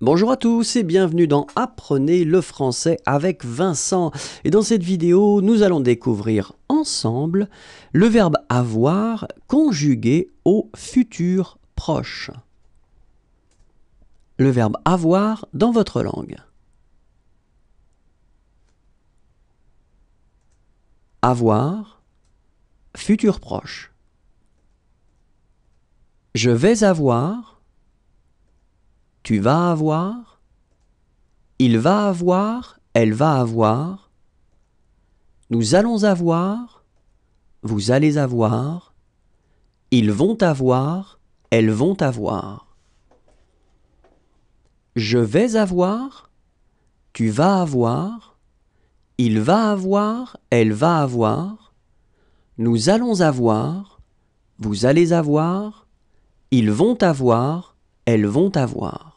Bonjour à tous et bienvenue dans Apprenez le français avec Vincent. Et dans cette vidéo, nous allons découvrir ensemble le verbe avoir conjugué au futur proche. Le verbe avoir dans votre langue. Avoir, futur proche. Je vais avoir, tu vas avoir, il va avoir, elle va avoir, nous allons avoir, vous allez avoir, ils vont avoir, elles vont avoir. Je vais avoir, tu vas avoir, il va avoir, elle va avoir, nous allons avoir, vous allez avoir, ils vont avoir, elles vont avoir.